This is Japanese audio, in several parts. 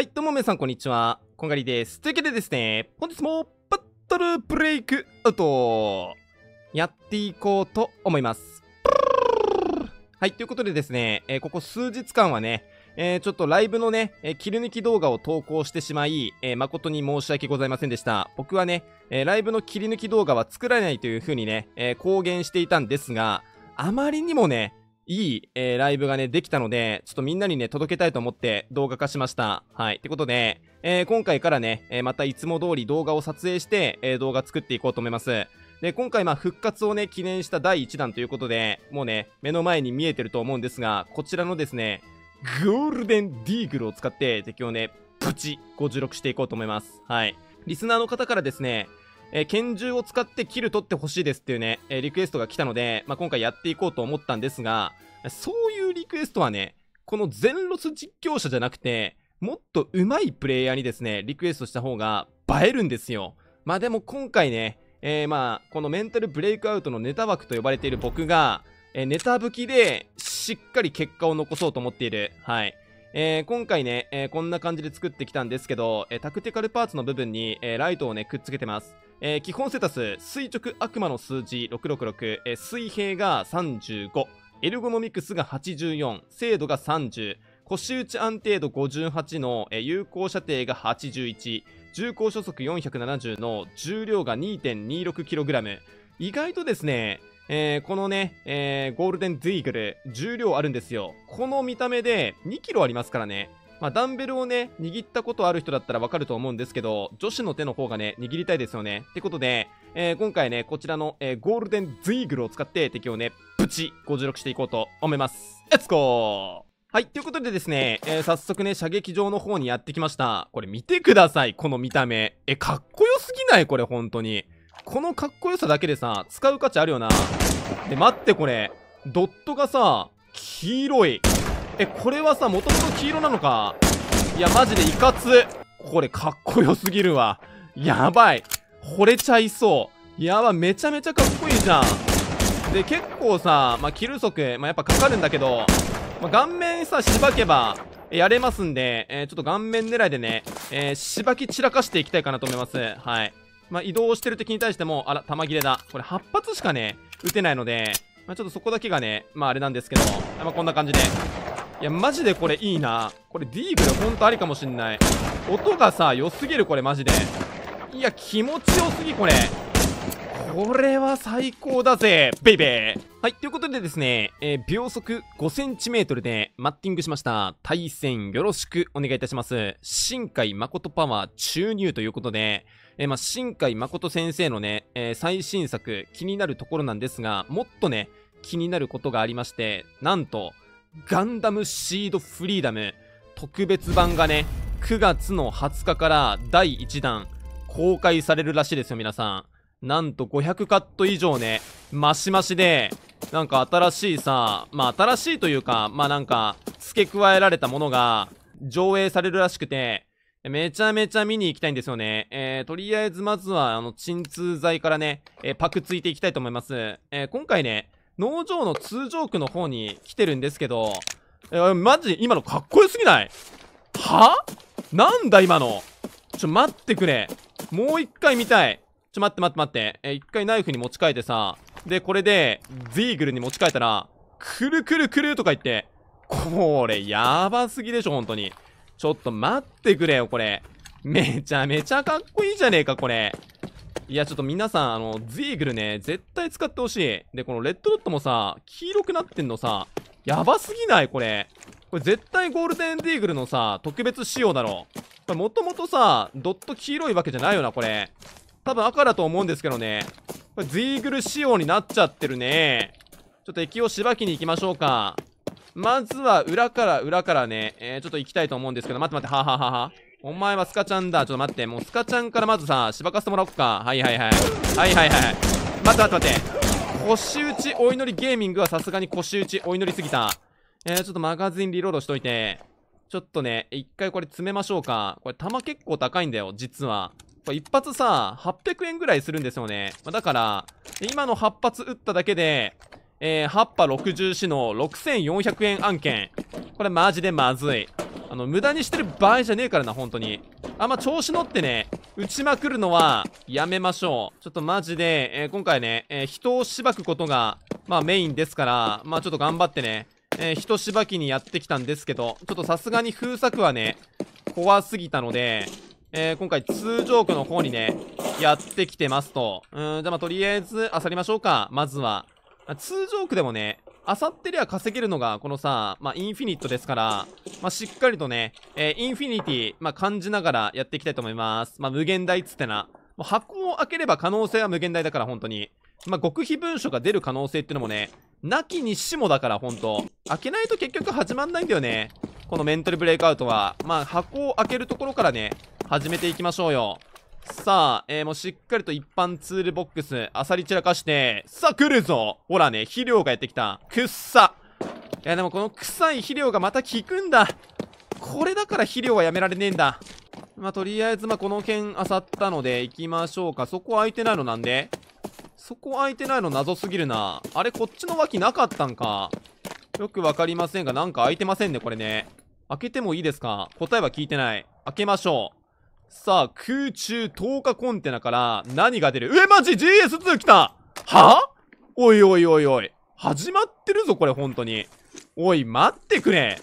はい、どうも皆さん、こんにちは。こんがりです。というわけでですね、本日もバトルブレイクアウトやっていこうと思います。はい、ということでですね、えー、ここ数日間はね、えー、ちょっとライブのね、えー、切り抜き動画を投稿してしまい、えー、誠に申し訳ございませんでした。僕はね、えライブの切り抜き動画は作らないというふうにね、え公言していたんですが、あまりにもね、いい、えー、ライブがね、できたので、ちょっとみんなにね、届けたいと思って動画化しました。はい。ってことで、えー、今回からね、えー、またいつも通り動画を撮影して、え動画作っていこうと思います。で、今回まあ復活をね、記念した第1弾ということで、もうね、目の前に見えてると思うんですが、こちらのですね、ゴールデンディーグルを使って敵をね、プチ56していこうと思います。はい。リスナーの方からですね、えー、拳銃を使ってキル取ってほしいですっていうね、えー、リクエストが来たので、まあ、今回やっていこうと思ったんですが、そういうリクエストはね、この全ロス実況者じゃなくて、もっと上手いプレイヤーにですね、リクエストした方が映えるんですよ。まあでも今回ね、えー、まあ、このメンタルブレイクアウトのネタ枠と呼ばれている僕が、えー、ネタ武器でしっかり結果を残そうと思っている。はい。えー、今回ね、えー、こんな感じで作ってきたんですけど、えー、タクティカルパーツの部分に、えー、ライトをね、くっつけてます。えー、基本ステータス、垂直悪魔の数字666、えー、水平が35、エルゴノミクスが84、精度が30、腰打ち安定度58の、えー、有効射程が81、重厚初速470の重量が 2.26kg。意外とですね、えー、このね、えー、ゴールデンディーグル、重量あるんですよ。この見た目で 2kg ありますからね。まあ、ダンベルをね、握ったことある人だったらわかると思うんですけど、女子の手の方がね、握りたいですよね。ってことで、えー、今回ね、こちらの、えー、ゴールデンズイーグルを使って敵をね、プチ56していこうと思います。レッツゴーはい、ということでですね、えー、早速ね、射撃場の方にやってきました。これ見てください、この見た目。え、かっこよすぎないこれ、本当に。このかっこよさだけでさ、使う価値あるよな。で、待って、これ。ドットがさ、黄色い。え、これはさ、もともと黄色なのか。いや、マジでいかつ。これ、かっこよすぎるわ。やばい。惚れちゃいそう。やば、めちゃめちゃかっこいいじゃん。で、結構さ、まあ、キル速、まあ、やっぱかかるんだけど、まあ、顔面さ、しばけば、やれますんで、えー、ちょっと顔面狙いでね、えー、しばき散らかしていきたいかなと思います。はい。まあ、移動してる敵に対しても、あら、弾切れだ。これ8発しかね、撃てないので、まあ、ちょっとそこだけがね、まあ、あれなんですけど、まあ、こんな感じで、いや、マジでこれいいな。これディーブでほんとありかもしんない。音がさ、良すぎる、これマジで。いや、気持ちよすぎ、これ。これは最高だぜ、ベイベー。はい、ということでですね、えー、秒速5センチメートルでマッティングしました。対戦よろしくお願いいたします。新海誠パワー注入ということで、えまあ、新海誠先生のね、えー、最新作気になるところなんですが、もっとね、気になることがありまして、なんと、ガンダムシードフリーダム特別版がね、9月の20日から第1弾公開されるらしいですよ、皆さん。なんと500カット以上ね、マシマシで、なんか新しいさ、まあ新しいというか、まあなんか付け加えられたものが上映されるらしくて、めちゃめちゃ見に行きたいんですよね。えー、とりあえずまずは、あの、鎮痛剤からね、えー、パクついていきたいと思います。えー、今回ね、農場の通常区の方に来てるんですけど、えマジ今のかっこよすぎないはなんだ今のちょ、待ってくれ。もう一回見たい。ちょ、待って待って待って。え一回ナイフに持ち替えてさ、で、これで、ゼーグルに持ち替えたら、くるくるくるとか言って、これ、やばすぎでしょ、本当に。ちょっと待ってくれよ、これ。めちゃめちゃかっこいいじゃねえか、これ。いや、ちょっと皆さん、あの、ズイーグルね、絶対使ってほしい。で、このレッドドットもさ、黄色くなってんのさ、やばすぎないこれ。これ絶対ゴールデンディーグルのさ、特別仕様だろ。これもともとさ、ドット黄色いわけじゃないよな、これ。多分赤だと思うんですけどね。これズイーグル仕様になっちゃってるね。ちょっと敵をしばきに行きましょうか。まずは裏から裏からね、えー、ちょっと行きたいと思うんですけど、待って待って、はははは。お前はスカちゃんだ。ちょっと待って。もうスカちゃんからまずさ、しばかせてもらおっか。はいはいはい。はいはいはい。待って待って待って。腰打ちお祈りゲーミングはさすがに腰打ちお祈りすぎた。えー、ちょっとマガジンリロードしといて。ちょっとね、一回これ詰めましょうか。これ弾結構高いんだよ、実は。これ一発さ、800円ぐらいするんですよね。まあ、だから、今の8発撃っただけで、えー、葉っぱ64の6400円案件。これマジでまずい。あの、無駄にしてる場合じゃねえからな、本当に。あんま調子乗ってね、打ちまくるのはやめましょう。ちょっとマジで、えー、今回ね、えー、人をしばくことが、まあメインですから、まあちょっと頑張ってね、えー、人しばきにやってきたんですけど、ちょっとさすがに封鎖はね、怖すぎたので、えー、今回通常区の方にね、やってきてますと。うん、じゃあまあとりあえず、ありましょうか。まずは。通常区でもね、あさってりゃ稼げるのが、このさ、まあ、インフィニットですから、まあ、しっかりとね、えー、インフィニティ、まあ、感じながらやっていきたいと思います。まあ、無限大っつってな。もう箱を開ければ可能性は無限大だから、本当に。まあ、極秘文書が出る可能性ってのもね、なきにしもだから、本当開けないと結局始まんないんだよね。このメンタルブレイクアウトは。まあ、箱を開けるところからね、始めていきましょうよ。さあ、えー、もうしっかりと一般ツールボックス、あさり散らかして、さあ来るぞほらね、肥料がやってきた。くっさいやでもこの臭い肥料がまた効くんだ。これだから肥料はやめられねえんだ。まあ、とりあえず、まあ、この剣漁ったので、行きましょうか。そこ空いてないのなんでそこ空いてないの謎すぎるな。あれ、こっちの脇なかったんか。よくわかりませんが、なんか空いてませんね、これね。開けてもいいですか答えは聞いてない。開けましょう。さあ、空中10日コンテナから何が出るえ、マジ ?GS2 来たはおいおいおいおい。始まってるぞ、これ、本当に。おい、待ってくれ。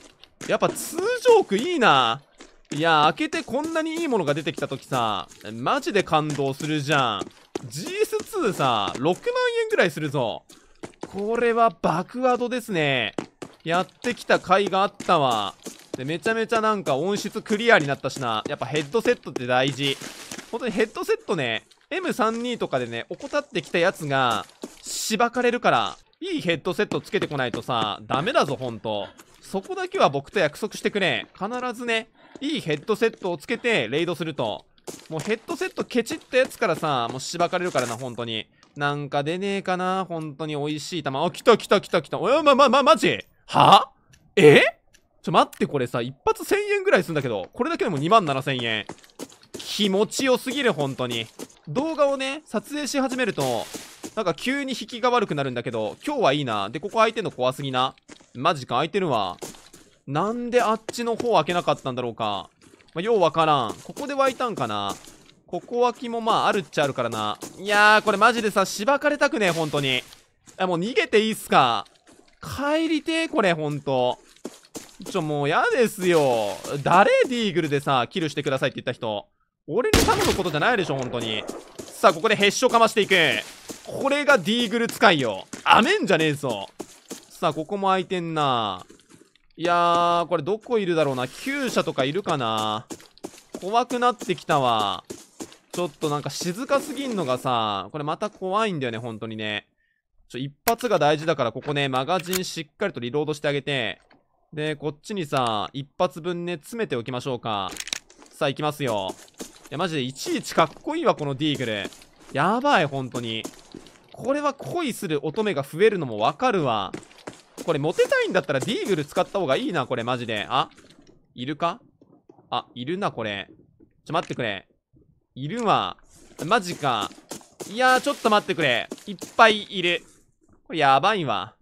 やっぱ通常区いいな。いや、開けてこんなにいいものが出てきたときさ、マジで感動するじゃん。GS2 さ、6万円ぐらいするぞ。これは爆アドですね。やってきた甲斐があったわ。で、めちゃめちゃなんか音質クリアになったしな。やっぱヘッドセットって大事。本当にヘッドセットね、M32 とかでね、怠ってきたやつが、しばかれるから、いいヘッドセットつけてこないとさ、ダメだぞ、ほんと。そこだけは僕と約束してくれ。必ずね、いいヘッドセットをつけて、レイドすると。もうヘッドセットケチったやつからさ、もうしばかれるからな、ほんとに。なんか出ねえかな、ほんとに美味しい玉。あ、来た来た来た来た。おや、ま、ま、ま、まじはえちょ、待って、これさ、一発1000円ぐらいすんだけど、これだけでも2万7000円。気持ちよすぎる、本当に。動画をね、撮影し始めると、なんか急に引きが悪くなるんだけど、今日はいいな。で、ここ開いてんの怖すぎな。マジか、開いてるわ。なんであっちの方開けなかったんだろうか。まあ、ようわからん。ここで湧いたんかな。ここきもまあ、あるっちゃあるからな。いやー、これマジでさ、しばかれたくねえ、本当に。あ、もう逃げていいっすか。帰りてえ、これ、ほんと。ちょ、もう嫌ですよ。誰ディーグルでさ、キルしてくださいって言った人。俺に頼むことじゃないでしょ、本当に。さあ、ここでヘッショかましていく。これがディーグル使いよ。アメんじゃねえぞ。さあ、ここも空いてんな。いやー、これどこいるだろうな。厩舎とかいるかな。怖くなってきたわ。ちょっとなんか静かすぎんのがさ、これまた怖いんだよね、本当にね。ちょ、一発が大事だから、ここね、マガジンしっかりとリロードしてあげて、で、こっちにさ、一発分ね、詰めておきましょうか。さあ、行きますよ。いや、マジで、いちいちかっこいいわ、このディーグル。やばい、本当に。これは恋する乙女が増えるのもわかるわ。これ、モテたいんだったらディーグル使った方がいいな、これ、マジで。あ、いるかあ、いるな、これ。ちょ、待ってくれ。いるわ。マジか。いやー、ちょっと待ってくれ。いっぱいいる。これ、やばいわ。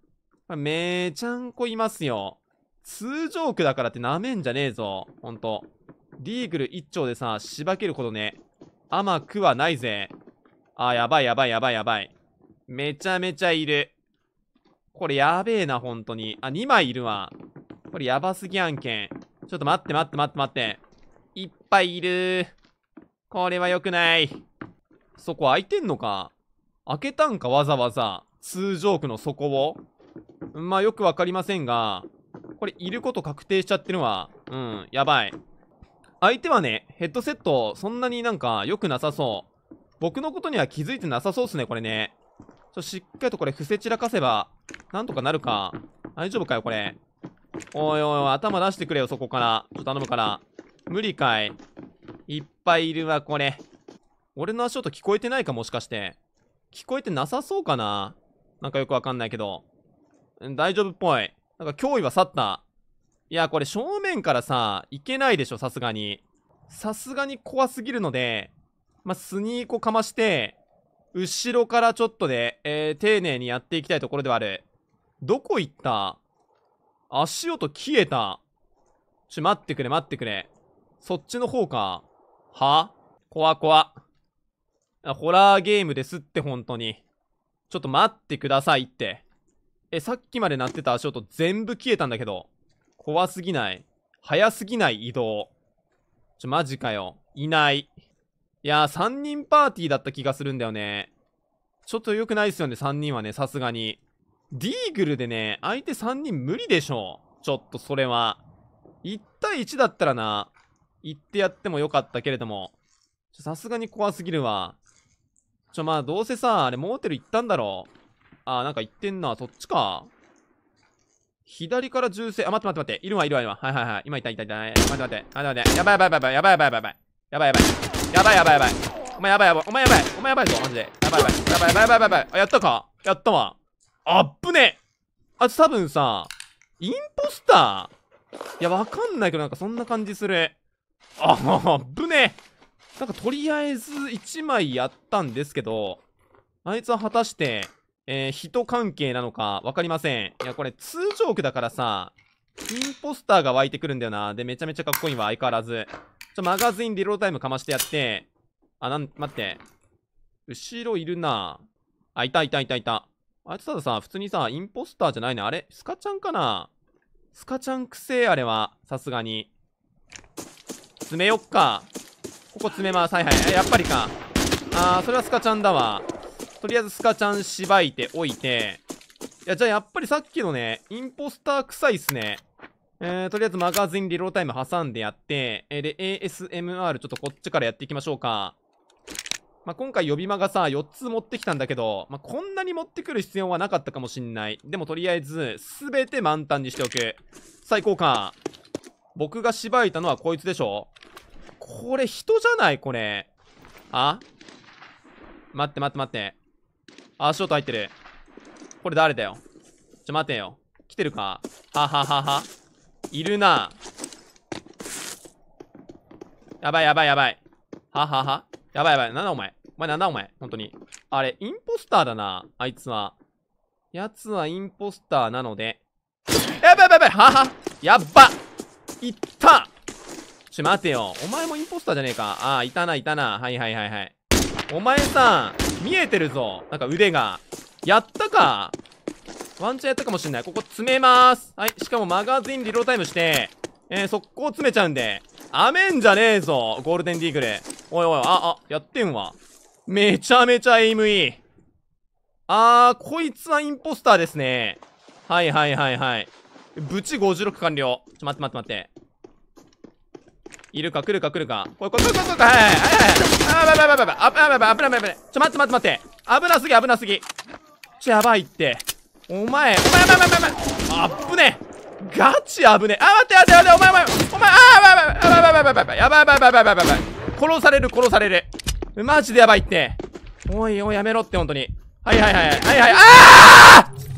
これめーちゃんこいますよ。通常区だからってなめんじゃねえぞ。ほんと。リーグル1丁でさ、しばけることね。甘くはないぜ。あ、やばいやばいやばいやばい。めちゃめちゃいる。これやべえな、ほんとに。あ、2枚いるわ。これやばすぎ案件。ちょっと待って待って待って待って。いっぱいいるこれは良くない。そこ開いてんのか。開けたんか、わざわざ。通常区の底を。まあ、よくわかりませんが、これいること確定しちゃってるわ。うん、やばい。相手はね、ヘッドセット、そんなになんか良くなさそう。僕のことには気づいてなさそうっすね、これね。ちょしっかりとこれ伏せ散らかせば、なんとかなるか。大丈夫かよ、これ。おいおいおい、頭出してくれよ、そこから。ちょっと頼むから。無理かい。いっぱいいるわ、これ。俺の足音聞こえてないか、もしかして。聞こえてなさそうかななんかよくわかんないけど。大丈夫っぽい。なんか脅威は去った。いや、これ正面からさ、いけないでしょ、さすがに。さすがに怖すぎるので、まあ、スニーコかまして、後ろからちょっとで、えー、丁寧にやっていきたいところではある。どこ行った足音消えた。ちょ、待ってくれ、待ってくれ。そっちの方か。は怖怖。ホラーゲームですって、本当に。ちょっと待ってくださいって。え、さっきまで鳴ってた足音全部消えたんだけど。怖すぎない。早すぎない移動。ちょ、マジかよ。いない。いやー、3人パーティーだった気がするんだよね。ちょっと良くないですよね、3人はね、さすがに。ディーグルでね、相手3人無理でしょ。ちょっとそれは。1対1だったらな、行ってやってもよかったけれども。さすがに怖すぎるわ。ちょ、まあ、どうせさ、あれ、モーテル行ったんだろう。あなんか言ってんな。そっちか。左から銃声。あ、待って待って待って。いるわ、いるわ、いるわ。はいはいはい。今いたいたいた。待って待って。待って待って。やばいやばいやばいやばいやばいやばい。やばいやばい。やばいやばいやばい。お前やばいやばい。お前やばい。お前やばいぞ、マジで。やばいやばい。やばいやばいやばいやばい。あ、やったか。やったわ。あっぶねあ、多分さ、インポスターいや、わかんないけど、なんかそんな感じする。あっぶねなんかとりあえず1枚やったんですけど、あいつは果たして、えー、人関係なのか、分かりません。いや、これ、通常区だからさ、インポスターが湧いてくるんだよな。で、めちゃめちゃかっこいいわ、相変わらず。ちょ、マガジンリロードタイムかましてやって。あ、なん、待って。後ろいるな。あ、いたいたいたいた。あいつたださ、普通にさ、インポスターじゃないね。あれスカちゃんかなスカちゃんくせえ、あれは。さすがに。詰めよっか。ここ詰めます。はいはい。やっぱりか。あー、それはスカちゃんだわ。とりあえずスカちゃんしばいておいて、いや、じゃあやっぱりさっきのね、インポスター臭いっすね。えー、とりあえずマガジンリロータイム挟んでやって、えー、で、ASMR ちょっとこっちからやっていきましょうか。まあ、今回呼び間がさ、4つ持ってきたんだけど、まあ、こんなに持ってくる必要はなかったかもしんない。でもとりあえず、すべて満タンにしておく。最高か。僕がしばいたのはこいつでしょこれ人じゃないこれ。あ待って待って待って。足音入ってる。これ誰だよ。ちょ、待てよ。来てるかははははいるな。やばいやばいやばい。はははやばいやばい。なんだお前。お前なんだお前。本当に。あれ、インポスターだな。あいつは。やつはインポスターなので。やばいやばいやばい。はは。やば。いったちょ、待てよ。お前もインポスターじゃねえか。ああ、いたな、いたな。はいはいはいはい。お前さん、見えてるぞ。なんか腕が。やったか。ワンチャンやったかもしんない。ここ詰めまーす。はい。しかもマガジンリロータイムして、えー、速攻詰めちゃうんで。アメンじゃねえぞ。ゴールデンディーグル。おいおい、あ、あ、やってんわ。めちゃめちゃエイムいい。あー、こいつはインポスターですね。はいはいはいはい。ブチ56完了。ちょ、待って待って待って。いるか来るか来るか。これ、これ、これ、これ、はいはいはい。ばいやばいやばいやばいやばいやばい危ない危ない危ないちょ待って待って待って危なすぎ危なすぎちょやばいってお前お前やばいやばいやばいあぶねガチ危ねあ待って待って待ってお前お前お前お前、あーやばいやばいやばいやばいやばいやばいやばいやばいやばい殺される殺されるマジでやばいっておいおいやめろって本当にはいはいはいはいはいああ